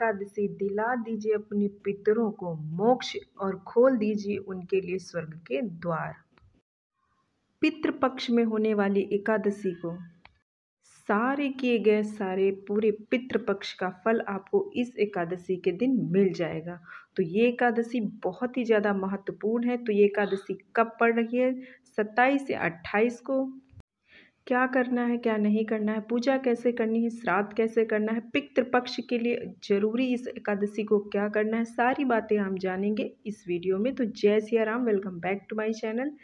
एकादशी दिला दीजिए अपने पितरों को मोक्ष और खोल दीजिए उनके लिए स्वर्ग के द्वार पितृ पक्ष में होने वाली एकादशी को सारे किए गए सारे पूरे पितृ पक्ष का फल आपको इस एकादशी के दिन मिल जाएगा तो ये एकादशी बहुत ही ज़्यादा महत्वपूर्ण है तो ये एकादशी कब पड़ रही है सत्ताईस से अट्ठाईस को क्या करना है क्या नहीं करना है पूजा कैसे करनी है श्राद्ध कैसे करना है पितृपक्ष के लिए जरूरी इस एकादशी को क्या करना है सारी बातें हम जानेंगे इस वीडियो में तो जय Siya Ram welcome back to my channel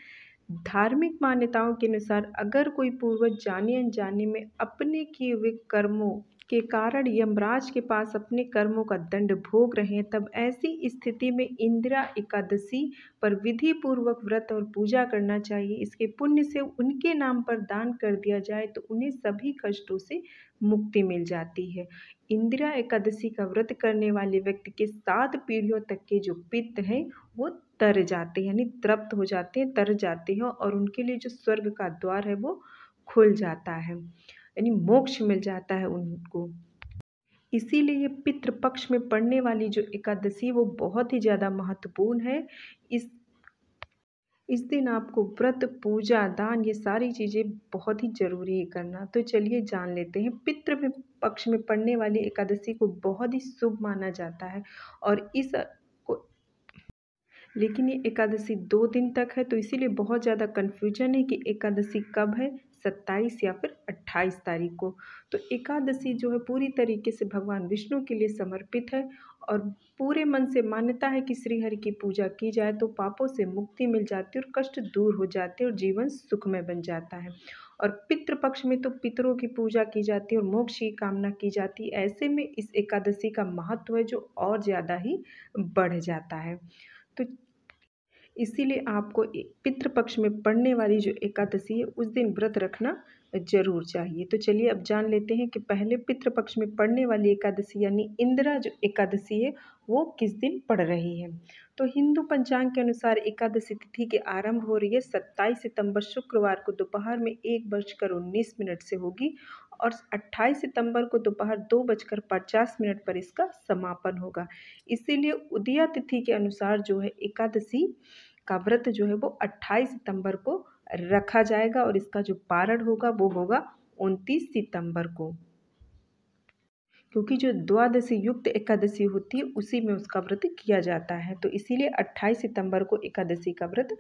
धार्मिक मान्यताओं के अनुसार अगर कोई पूर्वज जाने अनजाने में अपने किए हुए कर्मों के कारण यमराज के पास अपने कर्मों का दंड भोग रहे हैं तब ऐसी स्थिति में इंदिरा एकादशी पर विधि पूर्वक व्रत और पूजा करना चाहिए इसके पुण्य से उनके नाम पर दान कर दिया जाए तो उन्हें सभी कष्टों से मुक्ति मिल जाती है इंदिरा एकादशी का व्रत करने वाले व्यक्ति के सात पीढ़ियों तक के जो पित्त हैं वो तर जाते हैं यानी तृप्त हो जाते हैं तर जाते हैं और उनके लिए जो स्वर्ग का द्वार है वो खुल जाता है यानी मोक्ष मिल जाता है उनको इसीलिए ये पितृ पक्ष में पड़ने वाली जो एकादशी वो बहुत ही ज़्यादा महत्वपूर्ण है इस इस दिन आपको व्रत पूजा दान ये सारी चीज़ें बहुत ही ज़रूरी है करना तो चलिए जान लेते हैं पितृ में पक्ष में पड़ने वाली एकादशी को बहुत ही शुभ माना जाता है और इस लेकिन ये एकादशी दो दिन तक है तो इसीलिए बहुत ज़्यादा कन्फ्यूजन है कि एकादशी कब है सत्ताईस या फिर अट्ठाईस तारीख को तो एकादशी जो है पूरी तरीके से भगवान विष्णु के लिए समर्पित है और पूरे मन से मान्यता है कि श्रीहरि की पूजा की जाए तो पापों से मुक्ति मिल जाती है और कष्ट दूर हो जाते हैं और जीवन सुखमय बन जाता है और पितृपक्ष पक्ष में तो पितरों की पूजा की जाती है और मोक्ष की कामना की जाती है ऐसे में इस एकादशी का महत्व है जो और ज़्यादा ही बढ़ जाता है तो इसीलिए आपको पितृपक्ष में पड़ने वाली जो एकादशी है उस दिन व्रत रखना जरूर चाहिए तो चलिए अब जान लेते हैं कि पहले पितृपक्ष में पड़ने वाली एकादशी यानी इंदिरा जो एकादशी है वो किस दिन पड़ रही है तो हिंदू पंचांग के अनुसार एकादशी तिथि के आरंभ हो रही है सत्ताईस सितंबर शुक्रवार को दोपहर में एक बजकर उन्नीस मिनट से होगी और 28 सितंबर को दोपहर दो बजकर पचास मिनट पर इसका समापन होगा इसीलिए उदया तिथि के अनुसार जो है एकादशी का व्रत जो है वो 28 सितंबर को रखा जाएगा और इसका जो पारण होगा वो होगा 29 सितंबर को क्योंकि जो द्वादशी युक्त एकादशी होती है उसी में उसका व्रत किया जाता है तो इसीलिए 28 सितंबर को एकादशी का व्रत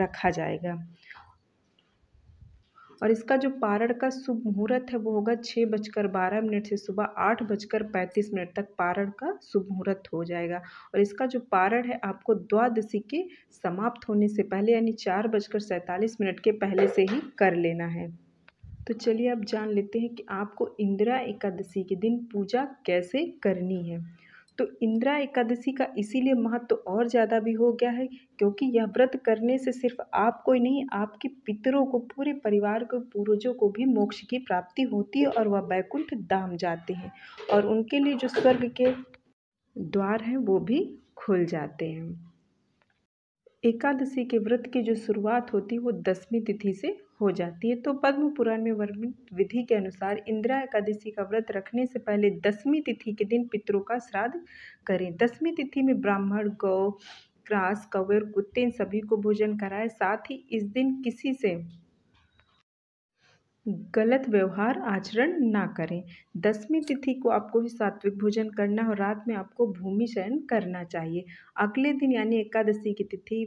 रखा जाएगा और इसका जो पारण का शुभ मुहूर्त है वो होगा छः बजकर बारह मिनट से सुबह आठ बजकर पैंतीस मिनट तक पारण का शुभ मुहूर्त हो जाएगा और इसका जो पारण है आपको द्वादशी के समाप्त होने से पहले यानी चार बजकर सैंतालीस मिनट के पहले से ही कर लेना है तो चलिए अब जान लेते हैं कि आपको इंदिरा एकादशी के दिन पूजा कैसे करनी है तो इंदिरा एकादशी का इसीलिए महत्व तो और ज़्यादा भी हो गया है क्योंकि यह व्रत करने से सिर्फ आपको ही नहीं आपके पितरों को पूरे परिवार को पूर्वजों को भी मोक्ष की प्राप्ति होती है और वह बैकुंठ दाम जाते हैं और उनके लिए जो स्वर्ग के द्वार हैं वो भी खुल जाते हैं एकादशी के व्रत की जो शुरुआत होती है वो दसवीं तिथि से हो जाती है तो पद्म पुराण में वर्णित विधि के अनुसार इंदिरा एकादशी का व्रत रखने से पहले दसवीं तिथि के दिन पितरों का श्राद्ध करें दसवीं तिथि में ब्राह्मण गौ क्रास कवर कुत्ते सभी को भोजन कराएं साथ ही इस दिन किसी से गलत व्यवहार आचरण ना करें दसवीं तिथि को आपको ही सात्विक भोजन करना और रात में आपको भूमि शयन करना चाहिए अगले दिन यानी एकादशी की तिथि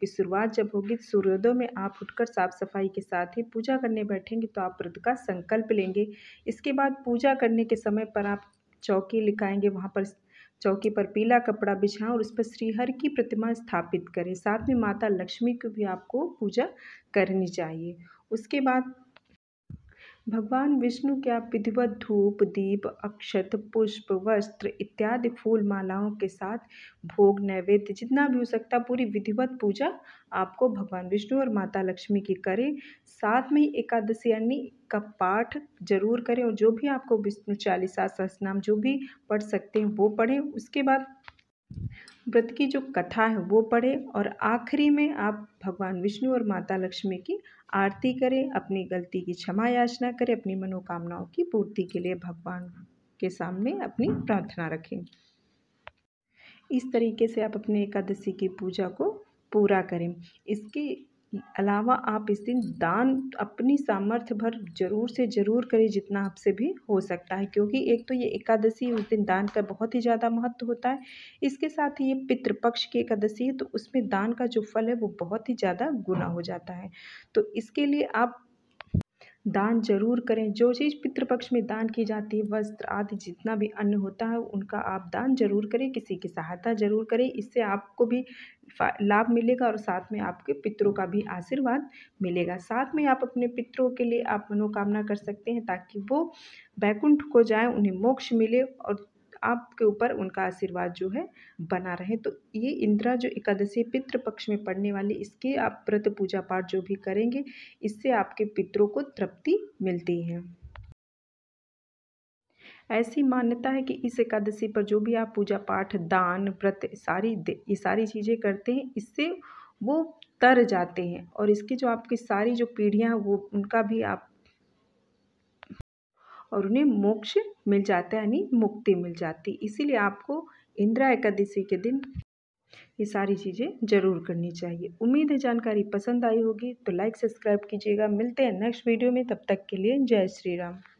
की शुरुआत जब होगी तो सूर्योदय में आप उठकर साफ सफाई के साथ ही पूजा करने बैठेंगे तो आप व्रत का संकल्प लेंगे इसके बाद पूजा करने के समय पर आप चौकी लिखाएंगे वहाँ पर चौकी पर पीला कपड़ा बिछाएं और उस पर श्रीहर की प्रतिमा स्थापित करें साथ में माता लक्ष्मी की भी आपको पूजा करनी चाहिए उसके बाद भगवान विष्णु के आप विधिवत धूप दीप अक्षत पुष्प वस्त्र इत्यादि फूल मालाओं के साथ भोग नैवेद्य जितना भी हो सकता पूरी विधिवत पूजा आपको भगवान विष्णु और माता लक्ष्मी की करें साथ में ही एकादशी यानी का पाठ जरूर करें और जो भी आपको विष्णु चालीसा सहस नाम जो भी पढ़ सकते हैं वो पढ़ें उसके बाद व्रत की जो कथा है वो पढ़ें और आखिरी में आप भगवान विष्णु और माता लक्ष्मी की आरती करें अपनी गलती की क्षमा याचना करें अपनी मनोकामनाओं की पूर्ति के लिए भगवान के सामने अपनी प्रार्थना रखें इस तरीके से आप अपने एकादशी की पूजा को पूरा करें इसकी अलावा आप इस दिन दान अपनी सामर्थ्य भर जरूर से ज़रूर करें जितना आपसे भी हो सकता है क्योंकि एक तो ये एकादशी उस दिन दान का बहुत ही ज़्यादा महत्व होता है इसके साथ ही ये पितृपक्ष की एकादशी है तो उसमें दान का जो फल है वो बहुत ही ज़्यादा गुना हो जाता है तो इसके लिए आप दान जरूर करें जो चीज़ पितृपक्ष में दान की जाती है वस्त्र आदि जितना भी अन्न होता है उनका आप दान जरूर करें किसी की सहायता जरूर करें इससे आपको भी लाभ मिलेगा और साथ में आपके पितरों का भी आशीर्वाद मिलेगा साथ में आप अपने पितरों के लिए आप मनोकामना कर सकते हैं ताकि वो बैकुंठ को जाएं उन्हें मोक्ष मिले और आपके ऊपर उनका आशीर्वाद जो है बना रहे तो ये इंदिरा जो एकादशी पितृ पक्ष में पड़ने वाली इसके आप व्रत पूजा पाठ जो भी करेंगे इससे आपके पितरों को तृप्ति मिलती है ऐसी मान्यता है कि इस एकादशी पर जो भी आप पूजा पाठ दान व्रत सारी ये सारी चीज़ें करते हैं इससे वो तर जाते हैं और इसकी जो आपकी सारी जो हैं वो उनका भी आप और उन्हें मोक्ष मिल जाता है यानी मुक्ति मिल जाती इसीलिए आपको इंदिरा एकादशी के दिन ये सारी चीज़ें जरूर करनी चाहिए उम्मीद है जानकारी पसंद आई होगी तो लाइक सब्सक्राइब कीजिएगा मिलते हैं नेक्स्ट वीडियो में तब तक के लिए जय श्री राम